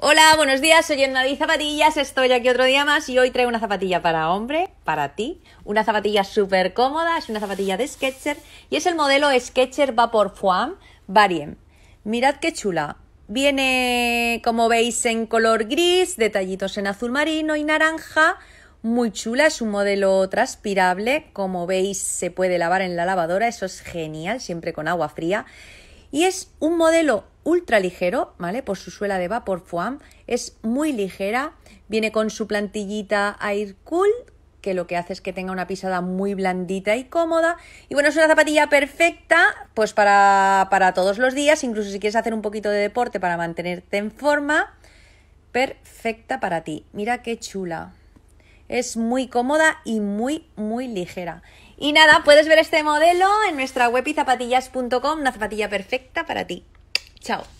Hola, buenos días, soy nadie Zapatillas, estoy aquí otro día más y hoy traigo una zapatilla para hombre, para ti, una zapatilla súper cómoda, es una zapatilla de Sketcher y es el modelo Sketcher Vapor Foam Variem. Mirad qué chula, viene como veis en color gris, detallitos en azul marino y naranja, muy chula, es un modelo transpirable, como veis se puede lavar en la lavadora, eso es genial, siempre con agua fría y es un modelo ultra ligero, ¿vale? Por su suela de vapor foam, es muy ligera, viene con su plantillita Air Cool que lo que hace es que tenga una pisada muy blandita y cómoda. Y bueno, es una zapatilla perfecta pues para, para todos los días, incluso si quieres hacer un poquito de deporte para mantenerte en forma, perfecta para ti. Mira qué chula. Es muy cómoda y muy, muy ligera. Y nada, puedes ver este modelo en nuestra web y zapatillas.com, una zapatilla perfecta para ti. Chao.